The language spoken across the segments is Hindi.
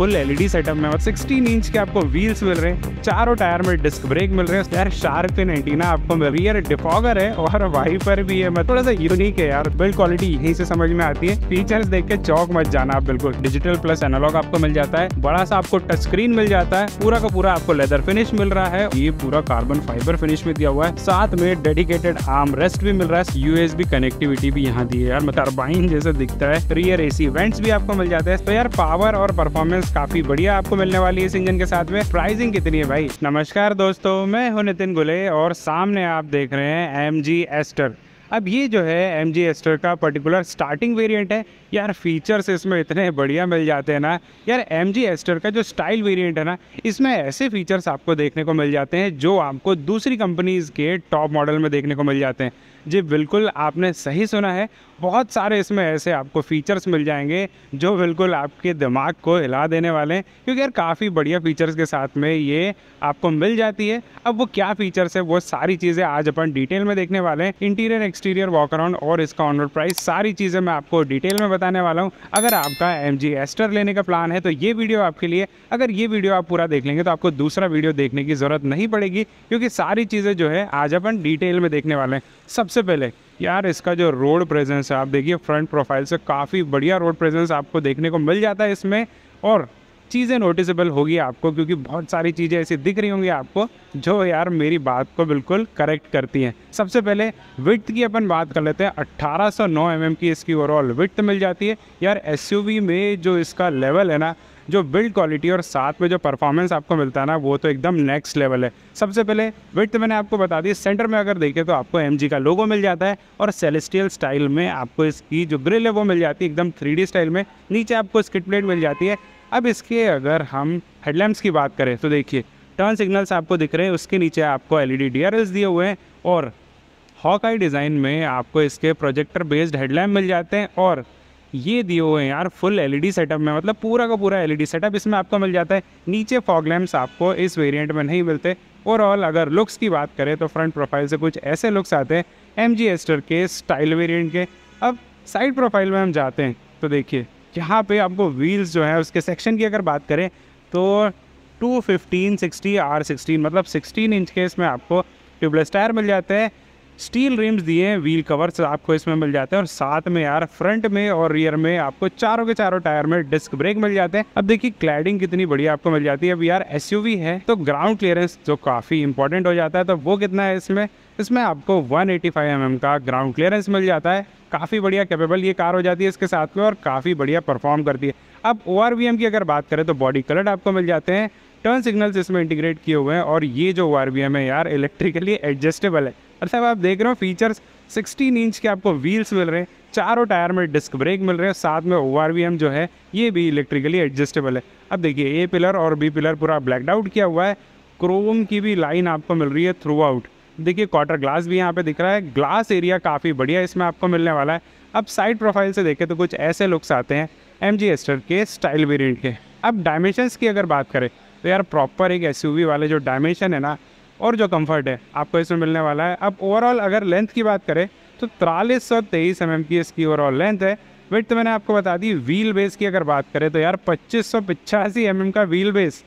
फुल एलईडी सेटअप में और 16 इंच के आपको व्हील्स मिल रहे हैं चारों टायर में डिस्क ब्रेक मिल रहे हैं यार शार्क इन एंटीना आपको रियर डिफॉगर है और वाइपर भी है मैं मतलब थोड़ा सा यूनिक है यार बिल्ड क्वालिटी यहीं से समझ में आती है फीचर्स देख के चौक मत जाना आप बिल्कुल डिजिटल प्लस एनालॉग आपको मिल जाता है बड़ा सा आपको टच स्क्रीन मिल जाता है पूरा का पूरा आपको लेदर फिनिश मिल रहा है ये पूरा कार्बन फाइबर फिनिश में दिया हुआ है साथ में डेडिकेटेड आर्म रेस्ट भी मिल रहा है यूएस कनेक्टिविटी भी यहाँ दी है यार मतलब जैसे दिखता है रियर एसी वेंट्स भी आपको मिल जाते हैं तो यार पावर और परफॉर्मेंस काफी बढ़िया आपको मिलने वाली है इस इंजन के साथ में प्राइसिंग कितनी है भाई नमस्कार दोस्तों मैं हूं नितिन गुले और सामने आप देख रहे हैं एम जी एस्टर अब ये जो है एम जी एस्टर का पर्टिकुलर स्टार्टिंग वेरिएंट है यार फीचर्स इसमें इतने बढ़िया मिल जाते हैं ना यार एम जी एस्टर का जो स्टाइल वेरिएंट है ना इसमें ऐसे फीचर्स आपको देखने को मिल जाते हैं जो आपको दूसरी कंपनीज़ के टॉप मॉडल में देखने को मिल जाते हैं जी बिल्कुल आपने सही सुना है बहुत सारे इसमें ऐसे आपको फीचर्स मिल जाएंगे जो बिल्कुल आपके दिमाग को हिला देने वाले हैं क्योंकि यार काफ़ी बढ़िया फीचर्स के साथ में ये आपको मिल जाती है अब वो क्या फीचर्स है वो सारी चीज़ें आज अपन डिटेल में देखने वाले हैं इंटीरियर एक्सटीरियर वॉक अराउंड और इसका ऑनर प्राइस सारी चीज़ें मैं आपको डिटेल में बताने वाला हूँ अगर आपका एम एस्टर लेने का प्लान है तो ये वीडियो आपके लिए अगर ये वीडियो आप पूरा देख लेंगे तो आपको दूसरा वीडियो देखने की ज़रूरत नहीं पड़ेगी क्योंकि सारी चीज़ें जो है आज अपन डिटेल में देखने वाले हैं सबसे पहले यार इसका जो रोड प्रेजेंस है आप देखिए फ्रंट प्रोफाइल से काफ़ी बढ़िया रोड प्रेजेंस आपको देखने को मिल जाता है इसमें और चीज़ें नोटिसेबल होगी आपको क्योंकि बहुत सारी चीज़ें ऐसी दिख रही होंगी आपको जो यार मेरी बात को बिल्कुल करेक्ट करती हैं सबसे पहले विथ की अपन बात कर लेते हैं 1809 सौ mm की इसकी ओवरऑल विथ मिल जाती है यार एस में जो इसका लेवल है ना जो बिल्ड क्वालिटी और साथ में जो परफॉर्मेंस आपको मिलता है ना वो तो एकदम नेक्स्ट लेवल है सबसे पहले विथ मैंने आपको बता दी सेंटर में अगर देखें तो आपको एम का लोगो मिल जाता है और सेलेस्टियल स्टाइल में आपको इसकी जो ग्रिल है वो मिल जाती है एकदम थ्री स्टाइल में नीचे आपको स्किट प्लेट मिल जाती है अब इसके अगर हम हेडलैम्प्स की बात करें तो देखिए टर्न सिग्नल्स आपको दिख रहे हैं उसके नीचे आपको एल ई दिए हुए हैं और हॉक आई डिज़ाइन में आपको इसके प्रोजेक्टर बेस्ड हेडलैम्प मिल जाते हैं और ये दिए हुए हैं यार फुल एलईडी सेटअप में मतलब पूरा का पूरा एलईडी सेटअप इसमें आपको मिल जाता है नीचे फॉग लैम्प्स आपको इस वेरिएंट में नहीं मिलते ओवरऑल अगर लुक्स की बात करें तो फ्रंट प्रोफाइल से कुछ ऐसे लुक्स आते हैं एम जी एस्टर के स्टाइल वेरिएंट के अब साइड प्रोफाइल में हम जाते हैं तो देखिए यहाँ पे आपको व्हील्स जो है उसके सेक्शन की अगर बात करें तो two fifteen sixty R sixteen मतलब सिक्सटीन इंच के इसमें आपको ट्यूबलेस टायर मिल जाते हैं स्टील रिम्स दिए हैं व्हील कवर्स आपको इसमें मिल जाते हैं और साथ में यार फ्रंट में और रियर में आपको चारों के चारों टायर में डिस्क ब्रेक मिल जाते हैं अब देखिए क्लैडिंग कितनी बढ़िया आपको मिल जाती है अब यार एस है तो ग्राउंड क्लियरेंस जो काफ़ी इंपॉर्टेंट हो जाता है तो वो कितना है इसमें इसमें आपको 185 एटी mm का ग्राउंड क्लियरेंस मिल जाता है काफ़ी बढ़िया कैपेबल ये कार हो जाती है इसके साथ में और काफ़ी बढ़िया परफॉर्म करती है अब ओ की अगर बात करें तो बॉडी कलर आपको मिल जाते हैं टर्न सिग्नल्स इसमें इंटीग्रेट किए हुए हैं और ये जो ओ है यार इलेक्ट्रिकली एडजस्टेबल है और अच्छा साहब आप देख रहे हो फीचर्स 16 इंच के आपको व्हील्स मिल रहे हैं चारों टायर में डिस्क ब्रेक मिल रहे हैं साथ में ओ जो है ये भी इलेक्ट्रिकली एडजस्टेबल है अब देखिए ए पिलर और बी पिलर पूरा ब्लैकड आउट किया हुआ है क्रोम की भी लाइन आपको मिल रही है थ्रू आउट देखिए क्वार्टर ग्लास भी यहाँ पे दिख रहा है ग्लास एरिया काफ़ी बढ़िया इसमें आपको मिलने वाला है अब साइड प्रोफाइल से देखें तो कुछ ऐसे लुक्स आते हैं एम जी एस्टर के स्टाइल वेरियंट के अब डायमेंशंस की अगर बात करें तो यार प्रॉपर एक एस वाले जो डायमेंशन है ना और जो कंफर्ट है आपको इसमें मिलने वाला है अब ओवरऑल अगर लेंथ की बात करें तो तिरालीस सौ तेईस एम एम की इसकी ओवरऑल लेंथ है वेट तो मैंने आपको बता दी व्हील बेस की अगर बात करें तो यार पच्चीस सौ पिचासी एम एम का व्हील बेस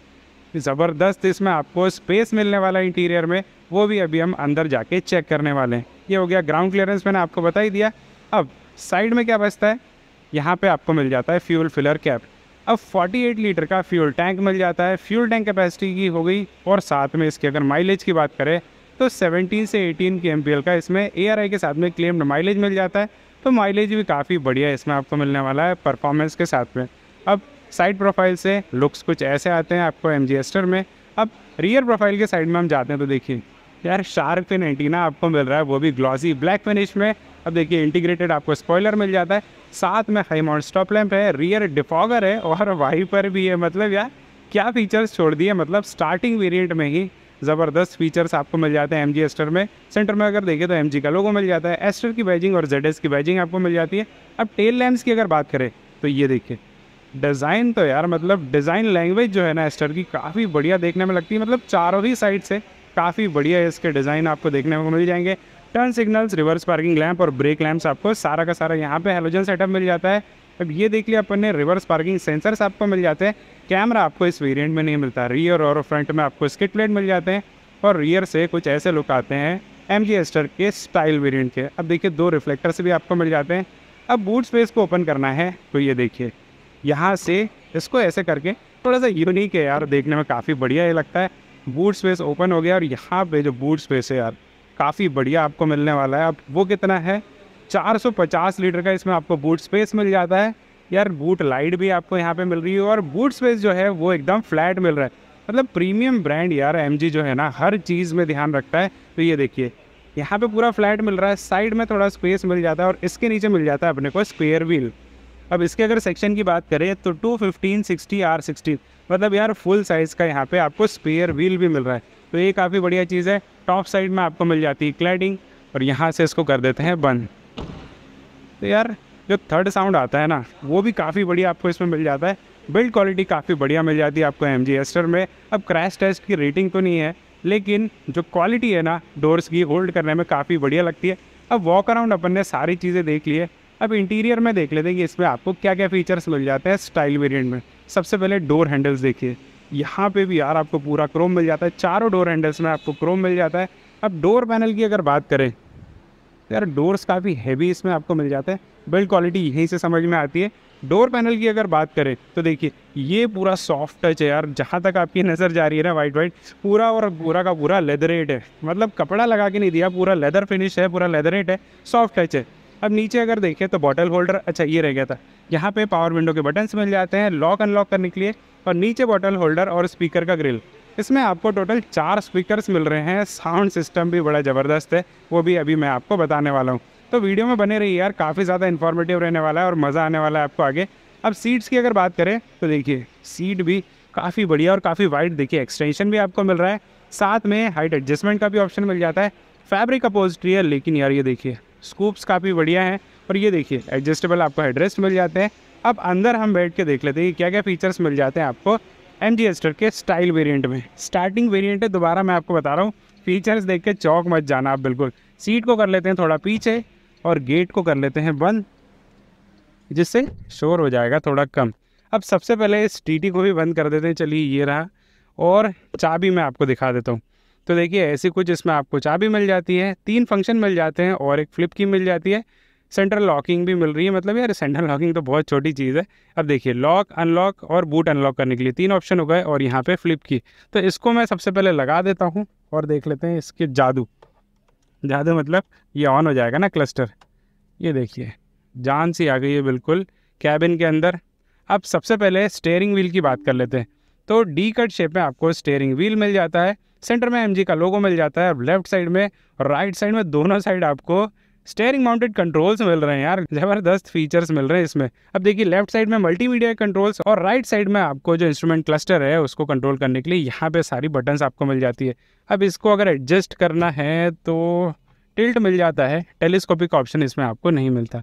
ज़बरदस्त इसमें आपको स्पेस मिलने वाला है इंटीरियर में वो भी अभी हम अंदर जाके चेक करने वाले हैं ये हो गया ग्राउंड क्लियरेंस मैंने आपको बता ही दिया अब साइड में क्या बचता है यहाँ पे आपको मिल जाता है फ्यूल फिलर कैप अब 48 लीटर का फ्यूल टैंक मिल जाता है फ्यूल टैंक कैपेसिटी की हो गई और साथ में इसकी अगर माइलेज की बात करें तो 17 से 18 के एम का इसमें ए के साथ में क्लेम्ड माइलेज मिल जाता है तो माइलेज भी काफ़ी बढ़िया इसमें आपको मिलने वाला है परफॉर्मेंस के साथ में अब साइड प्रोफाइल से लुक्स कुछ ऐसे आते हैं आपको एम में अब रियर प्रोफाइल के साइड में हम जाते हैं तो देखिए यार शार्क पिन एंटीना आपको मिल रहा है वो भी ग्लॉसी ब्लैक फिनिश में अब देखिए इंटीग्रेटेड आपको स्पॉयलर मिल जाता है साथ में हाई माउंट स्टॉप लैम्प है रियर डिफॉगर है और वाइपर भी है मतलब यार क्या फीचर्स छोड़ दिए मतलब स्टार्टिंग वेरिएंट में ही ज़बरदस्त फीचर्स आपको मिल जाते हैं एम जी एस्टर में सेंटर में अगर देखें तो एम जी का लोगो मिल जाता है एस्टर की बैजिंग और जेड एस की बैजिंग आपको मिल जाती है अब टेल लैम्प्स की अगर बात करें तो ये देखिए डिज़ाइन तो यार मतलब डिज़ाइन लैंग्वेज जो है ना एस्टर की काफ़ी बढ़िया देखने में लगती है मतलब चारों ही साइड से काफ़ी बढ़िया इसके डिज़ाइन आपको देखने को मिल जाएंगे turn signals reverse parking lamp और ब्रेक लैम्प्स आपको सारा का सारा यहाँ पे हेलोजन सेटअप मिल जाता है अब ये देख लिया अपन ने रिवर्स पार्किंग सेंसर्स आपको मिल जाते हैं कैमरा आपको इस वेरियंट में नहीं मिलता रियर और फ्रंट में आपको स्किट प्लेट मिल जाते हैं और रियर से कुछ ऐसे लुक आते हैं एम जी एस्टर के स्टाइल वेरियंट के अब देखिए दो रिफ्लेक्टर्स भी आपको मिल जाते हैं अब बूट स्पेस को ओपन करना है तो ये देखिए यहाँ से इसको ऐसे करके थोड़ा सा यूनिक है यार देखने में काफ़ी बढ़िया ये लगता है बूट स्पेस ओपन हो गया और यहाँ पे जो बूट स्पेस है यार काफ़ी बढ़िया आपको मिलने वाला है अब वो कितना है 450 लीटर का इसमें आपको बूट स्पेस मिल जाता है यार बूट लाइट भी आपको यहाँ पे मिल रही है और बूट स्पेस जो है वो एकदम फ्लैट मिल रहा है मतलब प्रीमियम ब्रांड यार एम जो है ना हर चीज़ में ध्यान रखता है तो ये देखिए यहाँ पर पूरा फ्लैट मिल रहा है साइड में थोड़ा स्पेस मिल जाता है और इसके नीचे मिल जाता है अपने को स्पेयर व्हील अब इसके अगर सेक्शन की बात करें तो two fifteen sixty R sixteen मतलब यार फुल साइज़ का यहाँ पे आपको स्पेयर व्हील भी मिल रहा है तो ये काफ़ी बढ़िया चीज़ है टॉप साइड में आपको मिल जाती है क्लैडिंग और यहाँ से इसको कर देते हैं बंद तो यार जो थर्ड साउंड आता है ना वो भी काफ़ी बढ़िया आपको इसमें मिल जाता है बिल्ड क्वालिटी काफ़ी बढ़िया मिल जाती है आपको एम जी एस्टर में अब क्रैश टेस्ट की रेटिंग तो नहीं है लेकिन जो क्वालिटी है ना डोर्स की होल्ड करने में काफ़ी बढ़िया लगती है अब वॉक अराउंड अपन ने सारी चीज़ें देख ली है अब इंटीरियर में देख लेते हैं कि इसमें आपको क्या क्या फीचर्स मिल जाते हैं स्टाइल वेरियंट में सबसे पहले डोर हैंडल्स देखिए यहाँ पे भी यार आपको पूरा क्रोम मिल जाता है चारों डोर हैंडल्स में आपको क्रोम मिल जाता है अब डोर पैनल की अगर बात करें तो यार डोर्स काफ़ी हैवी इसमें आपको मिल जाता है बिल्ड क्वालिटी यहीं से समझ में आती है डोर पैनल की अगर बात करें तो देखिए ये पूरा सॉफ्ट टच है यार जहाँ तक आपकी नज़र जा रही है ना वाइट वाइट पूरा और पूरा का पूरा लेदरेट है मतलब कपड़ा लगा के नहीं दिया पूरा लेदर फिनिश है पूरा लेदरेट है सॉफ्ट टच है अब नीचे अगर देखें तो बॉटल होल्डर अच्छा ये रह गया था यहाँ पे पावर विंडो के बटन्स मिल जाते हैं लॉक अनलॉक करने के लिए और नीचे बॉटल होल्डर और स्पीकर का ग्रिल इसमें आपको टोटल चार स्पीकर्स मिल रहे हैं साउंड सिस्टम भी बड़ा ज़बरदस्त है वो भी अभी मैं आपको बताने वाला हूँ तो वीडियो में बने रही यार काफ़ी ज़्यादा इन्फॉर्मेटिव रहने वाला है और मज़ा आने वाला है आपको आगे अब सीट्स की अगर बात करें तो देखिए सीट भी काफ़ी बढ़िया और काफ़ी वाइड देखिए एक्सटेंशन भी आपको मिल रहा है साथ में हाइट एडजस्टमेंट का भी ऑप्शन मिल जाता है फैब्रिक अपोजिटरी है लेकिन यार ये देखिए स्कूप्स काफ़ी बढ़िया हैं और ये देखिए एडजस्टेबल आपको हेडरेस्ट मिल जाते हैं अब अंदर हम बैठ के देख लेते हैं कि क्या क्या फीचर्स मिल जाते हैं आपको एम जी के स्टाइल वेरिएंट में स्टार्टिंग वेरिएंट है दोबारा मैं आपको बता रहा हूँ फीचर्स देख के चौक मत जाना आप बिल्कुल सीट को कर लेते हैं थोड़ा पीछे और गेट को कर लेते हैं बंद जिससे शोर हो जाएगा थोड़ा कम अब सबसे पहले इस टी को भी बंद कर देते हैं चलिए ये रहा और चाबी मैं आपको दिखा देता हूँ तो देखिए ऐसी कुछ इसमें आपको चाबी मिल जाती है तीन फंक्शन मिल जाते हैं और एक फ्लिप की मिल जाती है सेंट्रल लॉकिंग भी मिल रही है मतलब यार सेंट्रल लॉकिंग तो बहुत छोटी चीज़ है अब देखिए लॉक अनलॉक और बूट अनलॉक करने के लिए तीन ऑप्शन हो गए और यहाँ पे फ्लिप की तो इसको मैं सबसे पहले लगा देता हूँ और देख लेते हैं इसके जादू जादू मतलब ये ऑन हो जाएगा ना क्लस्टर ये देखिए जान सी आ गई है बिल्कुल कैबिन के अंदर अब सबसे पहले स्टेयरिंग व्हील की बात कर लेते हैं तो डी कट शेप में आपको स्टेयरिंग व्हील मिल जाता है सेंटर में एम का लोगो मिल जाता है अब लेफ्ट साइड में और राइट साइड में दोनों साइड आपको स्टेयरिंग माउंटेड कंट्रोल्स मिल रहे हैं यार ज़बरदस्त फीचर्स मिल रहे हैं इसमें अब देखिए लेफ्ट साइड में मल्टीमीडिया कंट्रोल्स और राइट साइड में आपको जो इंस्ट्रूमेंट क्लस्टर है उसको कंट्रोल करने के लिए यहाँ पे सारी बटन्स आपको मिल जाती है अब इसको अगर एडजस्ट करना है तो टिल्ट मिल जाता है टेलीस्कोपिक ऑप्शन इसमें आपको नहीं मिलता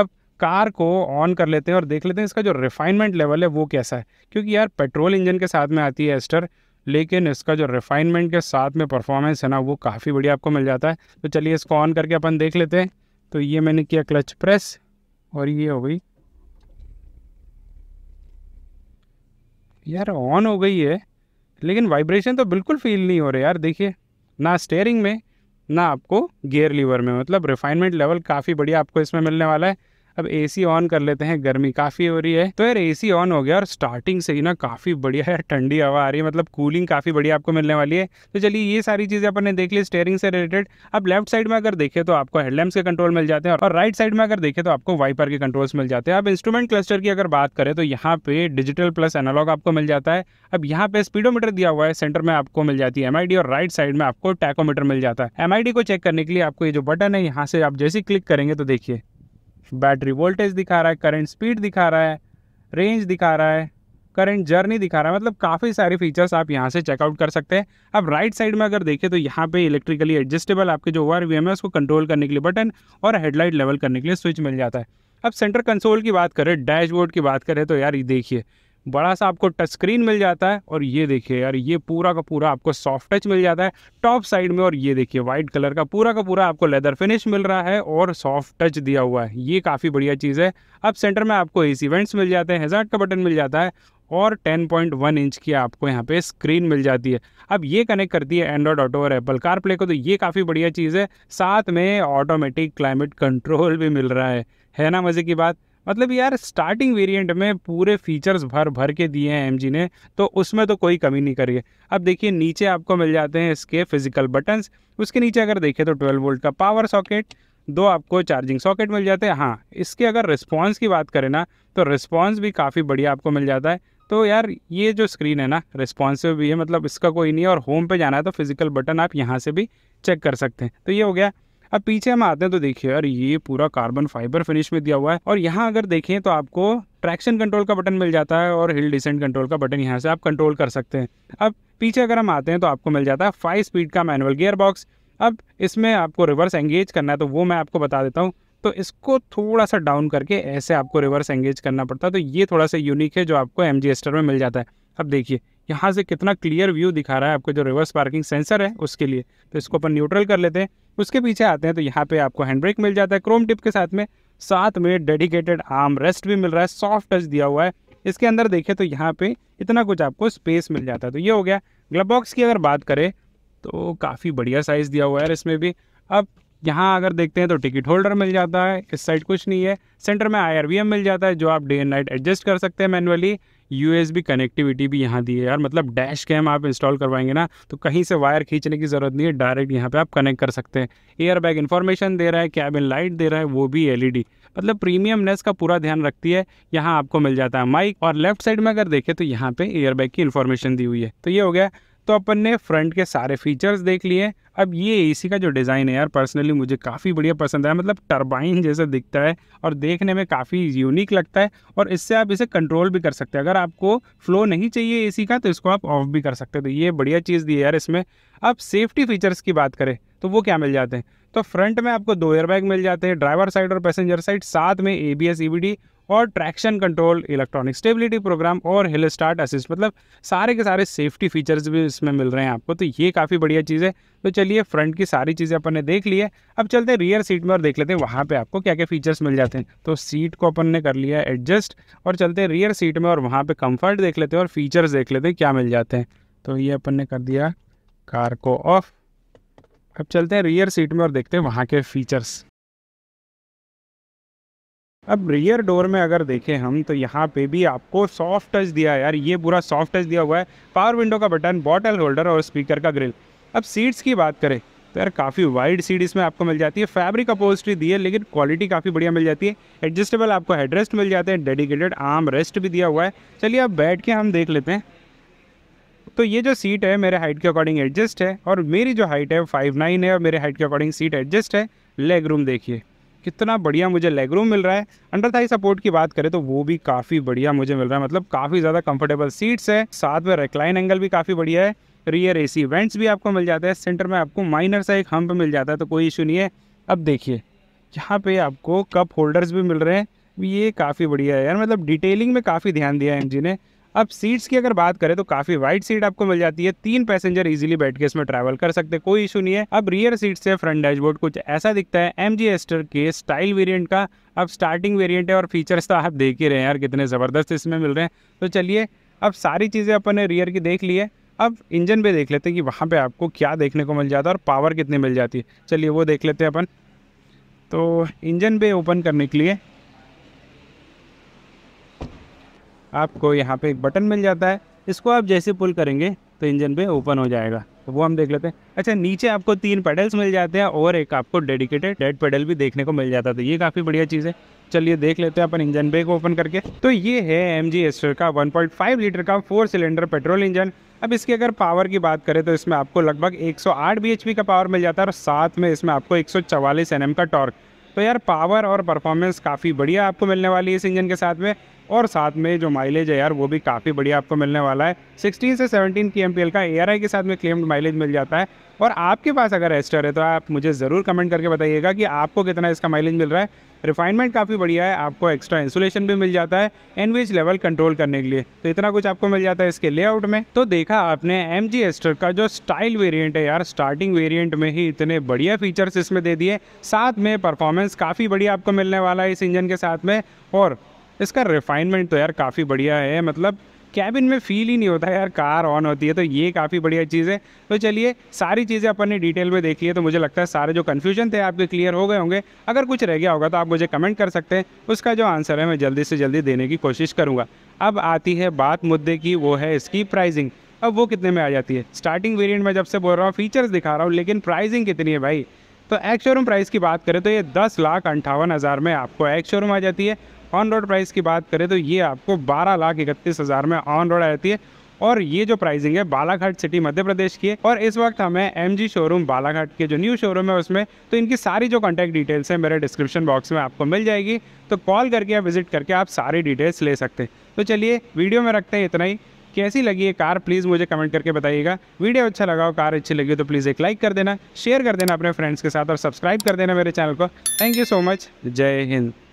अब कार को ऑन कर लेते हैं और देख लेते हैं इसका जो रिफाइनमेंट लेवल है वो कैसा है क्योंकि यार पेट्रोल इंजन के साथ में आती है एस्टर लेकिन इसका जो रिफाइनमेंट के साथ में परफॉर्मेंस है ना वो काफ़ी बढ़िया आपको मिल जाता है तो चलिए इसको ऑन करके अपन देख लेते हैं तो ये मैंने किया क्लच प्रेस और ये हो गई यार ऑन हो गई है लेकिन वाइब्रेशन तो बिल्कुल फील नहीं हो रहे यार देखिए ना स्टेयरिंग में ना आपको गियर लीवर में मतलब रिफाइनमेंट लेवल काफ़ी बढ़िया आपको इसमें मिलने वाला है अब एसी ऑन कर लेते हैं गर्मी काफ़ी हो रही है तो यार एसी ऑन हो गया और स्टार्टिंग से ही ना काफ़ी बढ़िया है ठंडी हवा आ रही है मतलब कूलिंग काफ़ी बढ़िया आपको मिलने वाली है तो चलिए ये सारी चीज़ें अपन ने देख ली स्टेयरिंग से रिलेटेड अब लेफ्ट साइड में अगर देखें तो आपको हेडलैम्प्स के कंट्रोल मिल जाते हैं और राइट साइड में अगर देखें तो आपको वाइपर के कंट्रोल्स मिल जाते हैं अब इंस्ट्रूमेंट क्लस्टर की अगर बात करें तो यहाँ पे डिजिटल प्लस एनालॉग आपको मिल जाता है अब यहाँ पे स्पीडोमीटर दिया हुआ है सेंटर में आपको मिल जाती है एमआईडी और राइट साइड में आपको टैकोमीटर मिल जाता है एमआईडी को चेक करने के लिए आपको ये जो बटन है यहाँ से आप जैसे क्लिक करेंगे तो देखिए बैटरी वोल्टेज दिखा रहा है करंट स्पीड दिखा रहा है रेंज दिखा रहा है करंट जर्नी दिखा रहा है मतलब काफ़ी सारे फीचर्स आप यहाँ से चेकआउट कर सकते हैं अब राइट साइड में अगर देखें तो यहाँ पे इलेक्ट्रिकली एडजस्टेबल आपके जो ओ आर वी एम है उसको कंट्रोल करने के लिए बटन और हेडलाइट लेवल करने के लिए स्विच मिल जाता है अब सेंटर कंसोल की बात करें डैशबोर्ड की बात करें तो यार ये देखिए बड़ा सा आपको टच स्क्रीन मिल जाता है और ये देखिए यार ये पूरा का पूरा आपको सॉफ्ट टच मिल जाता है टॉप साइड में और ये देखिए वाइट कलर का पूरा का पूरा आपको लेदर फिनिश मिल रहा है और सॉफ्ट टच दिया हुआ है ये काफ़ी बढ़िया चीज़ है अब सेंटर में आपको ए वेंट्स मिल जाते हैं हेजार्ट का बटन मिल जाता है और 10.1 इंच की आपको यहाँ पे स्क्रीन मिल जाती है अब ये कनेक्ट करती है एंड्रॉयड ऑटो और एप्पल कार प्ले को तो ये काफ़ी बढ़िया चीज़ है साथ में ऑटोमेटिक क्लाइमेट कंट्रोल भी मिल रहा है है ना मज़े की बात मतलब यार स्टार्टिंग वेरिएंट में पूरे फीचर्स भर भर के दिए हैं एम ने तो उसमें तो कोई कमी नहीं करी है अब देखिए नीचे आपको मिल जाते हैं इसके फिजिकल बटन्स उसके नीचे अगर देखें तो ट्वेल्व वोल्ट का पावर सॉकेट दो आपको चार्जिंग सॉकेट मिल जाते हैं हाँ इसके अगर रिस्पॉन्स की बात करें ना तो रिस्पॉन्स भी काफ़ी बढ़िया आपको मिल जाता है तो यार ये जो स्क्रीन है ना रिस्पॉन्सिव भी है मतलब इसका कोई नहीं है और होम पर जाना है तो फिजिकल बटन आप यहाँ से भी चेक कर सकते हैं तो ये हो गया अब पीछे हम आते हैं तो देखिए यार ये पूरा कार्बन फाइबर फिनिश में दिया हुआ है और यहाँ अगर देखें तो आपको ट्रैक्शन कंट्रोल का बटन मिल जाता है और हिल डिसेंट कंट्रोल का बटन यहाँ से आप कंट्रोल कर सकते हैं अब पीछे अगर हम आते हैं तो आपको मिल जाता है फाइव स्पीड का मैनुअल गियर बॉक्स अब इसमें आपको रिवर्स एंगेज करना है तो वो मैं आपको बता देता हूँ तो इसको थोड़ा सा डाउन करके ऐसे आपको रिवर्स एंगेज करना पड़ता है तो ये थोड़ा सा यूनिक है जो आपको एम जी में मिल जाता है अब देखिए यहाँ से कितना क्लियर व्यू दिखा रहा है आपको जो रिवर्स पार्किंग सेंसर है उसके लिए तो इसको अपन न्यूट्रल कर लेते हैं उसके पीछे आते हैं तो यहाँ पे आपको हैंड ब्रेक मिल जाता है क्रोम टिप के साथ में साथ में डेडिकेटेड आर्म रेस्ट भी मिल रहा है सॉफ्ट टच दिया हुआ है इसके अंदर देखें तो यहाँ पे इतना कुछ आपको स्पेस मिल जाता है तो ये हो गया ग्लब बॉक्स की अगर बात करें तो काफ़ी बढ़िया साइज़ दिया हुआ है इसमें भी अब यहाँ अगर देखते हैं तो टिकट होल्डर मिल जाता है इस साइड कुछ नहीं है सेंटर में आई मिल जाता है जो आप डे एंड नाइट एडजस्ट कर सकते हैं मैनुअली यूएसबी कनेक्टिविटी भी यहाँ दी है यार मतलब डैश कैम आप इंस्टॉल करवाएंगे ना तो कहीं से वायर खींचने की ज़रूरत नहीं है डायरेक्ट यहाँ पे आप कनेक्ट कर सकते हैं एयर बैग इन्फॉर्मेशन दे रहा है कैबिन लाइट दे रहा है वो भी एलईडी e मतलब प्रीमियमनेस का पूरा ध्यान रखती है यहाँ आपको मिल जाता है माइक और लेफ्ट साइड में अगर देखें तो यहाँ पे एयरबैग बैग की इन्फॉर्मेशन दी हुई है तो ये हो गया तो अपन ने फ्रंट के सारे फीचर्स देख लिए अब ये एसी का जो डिज़ाइन है यार पर्सनली मुझे काफ़ी बढ़िया पसंद आया मतलब टर्बाइन जैसा दिखता है और देखने में काफ़ी यूनिक लगता है और इससे आप इसे कंट्रोल भी कर सकते हैं अगर आपको फ्लो नहीं चाहिए एसी का तो इसको आप ऑफ भी कर सकते हैं तो ये बढ़िया चीज़ दी है यार इसमें अब सेफ्टी फीचर्स की बात करें तो वो क्या मिल जाते हैं तो फ्रंट में आपको दो एयरबैग मिल जाते हैं ड्राइवर साइड और पैसेंजर साइड साथ में A B S E B D और traction control electronic stability program और हिल स्टार्ट असिस्ट मतलब सारे के सारे सेफ्टी फीचर्स भी इसमें मिल रहे हैं आपको तो ये काफ़ी बढ़िया चीज़ है तो चलिए फ्रंट की सारी चीज़ें अपन ने देख ली है अब चलते हैं रियर सीट में और देख लेते हैं वहाँ पे आपको क्या क्या फीचर्स मिल जाते हैं तो सीट को अपन ने कर लिया है एडजस्ट और चलते हैं रियर सीट में और वहाँ पर कंफर्ट देख लेते हैं और फीचर्स देख लेते हैं क्या मिल जाते हैं तो ये अपन ने कर दिया कार को ऑफ अब चलते हैं रियर सीट में और देखते हैं वहाँ के फीचर्स अब रियर डोर में अगर देखें हम तो यहाँ पे भी आपको सॉफ्ट टच दिया है यार ये पूरा सॉफ्ट टच दिया हुआ है पावर विंडो का बटन बॉटल होल्डर और स्पीकर का ग्रिल अब सीट्स की बात करें तो यार काफ़ी वाइड सीट इसमें आपको मिल जाती है फैब्रिक अपोजिटी दी है लेकिन क्वालिटी काफ़ी बढ़िया मिल जाती है एडजस्टेबल आपको हेडरेस्ट मिल जाते हैं डेडिकेटेड आर्म रेस्ट भी दिया हुआ है चलिए अब बैठ के हम देख लेते हैं तो ये जो सीट है मेरे हाइट के अकॉर्डिंग एडजस्ट है और मेरी जो हाइट है फाइव नाइन है और मेरे हाइट के अकॉर्डिंग सीट एडजस्ट है लेग रूम देखिए कितना बढ़िया मुझे लेग रूम मिल रहा है अंडर थाई सपोर्ट की बात करें तो वो भी काफ़ी बढ़िया मुझे मिल रहा है मतलब काफ़ी ज़्यादा कंफर्टेबल सीट्स है साथ में रेक्लाइन एंगल भी काफ़ी बढ़िया है रियर एसी वेंट्स भी आपको मिल जाता है सेंटर में आपको माइनर सा एक हम्प मिल जाता है तो कोई इशू नहीं है अब देखिए यहाँ पे आपको कप होल्डर्स भी मिल रहे हैं ये काफ़ी बढ़िया है यार मतलब डिटेलिंग में काफ़ी ध्यान दिया है एम ने अब सीट्स की अगर बात करें तो काफ़ी वाइड सीट आपको मिल जाती है तीन पैसेंजर इजीली बैठ के इसमें ट्रैवल कर सकते हैं कोई इशू नहीं है अब रियर सीट से फ्रंट डैशबोर्ड कुछ ऐसा दिखता है एम जी एस्टर के स्टाइल वेरिएंट का अब स्टार्टिंग वेरिएंट है और फीचर्स तो आप देख ही रहे हैं यार कितने ज़बरदस्त इसमें मिल रहे हैं तो चलिए अब सारी चीज़ें अपन ने रियर की देख ली है अब इंजन पे देख लेते हैं कि वहाँ पर आपको क्या देखने को मिल जाता है और पावर कितनी मिल जाती है चलिए वो देख लेते हैं अपन तो इंजन पे ओपन करने के लिए आपको यहाँ पे एक बटन मिल जाता है इसको आप जैसे पुल करेंगे तो इंजन पे ओपन हो जाएगा तो वो हम देख लेते हैं अच्छा नीचे आपको तीन पेडल्स मिल जाते हैं और एक आपको डेडिकेटेड डेड पेडल भी देखने को मिल जाता है तो ये काफ़ी बढ़िया चीज़ है चलिए देख लेते हैं अपन इंजन बेग ओपन करके तो ये है एम जी का 1.5 लीटर का फोर सिलेंडर पेट्रोल इंजन अब इसके अगर पावर की बात करें तो इसमें आपको लगभग 108 bhp का पावर मिल जाता है और साथ में इसमें आपको 144 nm का टॉर्क तो यार पावर और परफॉर्मेंस काफ़ी बढ़िया आपको मिलने वाली है इस इंजन के साथ में और साथ में जो माइलेज है यार वो भी काफ़ी बढ़िया आपको मिलने वाला है सिक्सटीन से 17 की एम का ए के साथ में क्लेम्ड माइलेज मिल जाता है और आपके पास अगर एस्टर है तो आप मुझे ज़रूर कमेंट करके बताइएगा कि आपको कितना इसका माइलेज मिल रहा है रिफाइनमेंट काफ़ी बढ़िया है आपको एक्स्ट्रा इंसुलेशन भी मिल जाता है एनवेज लेवल कंट्रोल करने के लिए तो इतना कुछ आपको मिल जाता है इसके लेआउट में तो देखा आपने एम जी एस्टर का जो स्टाइल वेरिएंट है यार स्टार्टिंग वेरिएंट में ही इतने बढ़िया फीचर्स इसमें दे दिए साथ में परफॉर्मेंस काफ़ी बढ़िया आपको मिलने वाला है इस इंजन के साथ में और इसका रिफाइनमेंट तो यार काफ़ी बढ़िया है मतलब कैबिन में फील ही नहीं होता यार कार ऑन होती है तो ये काफ़ी बढ़िया चीज़ है तो चलिए सारी चीज़ें अपन ने डिटेल में देखी है तो मुझे लगता है सारे जो कन्फ्यूजन थे आपके क्लियर हो गए होंगे अगर कुछ रह गया होगा तो आप मुझे कमेंट कर सकते हैं उसका जो आंसर है मैं जल्दी से जल्दी देने की कोशिश करूँगा अब आती है बात मुद्दे की वो है इसकी प्राइजिंग अब वो कितने में आ जाती है स्टार्टिंग वेरियंट में जब से बोल रहा हूँ फीचर्स दिखा रहा हूँ लेकिन प्राइजिंग कितनी है भाई तो एक्स शोरूम प्राइस की बात करें तो ये दस लाख अंठावन हज़ार में आपको एक्स शोरूम आ जाती है ऑन रोड प्राइस की बात करें तो ये आपको बारह लाख इकतीस हज़ार में ऑन रोड आती है और ये जो प्राइसिंग है बालाघाट सिटी मध्य प्रदेश की है और इस वक्त हमें एम जी शोरूम बालाघाट के जो न्यू शोरूम है उसमें तो इनकी सारी जो कॉन्टैक्ट डिटेल्स हैं मेरे डिस्क्रिप्शन बॉक्स में आपको मिल जाएगी तो कॉल करके या विजिट करके आप सारी डिटेल्स ले सकते हैं तो चलिए वीडियो में रखते हैं इतना ही कैसी लगी ये कार प्लीज़ मुझे कमेंट करके बताइएगा वीडियो अच्छा लगा हो कार अच्छी लगी तो प्लीज़ एक लाइक कर देना शेयर कर देना अपने फ्रेंड्स के साथ और सब्सक्राइब कर देना मेरे चैनल को थैंक यू सो मच जय हिंद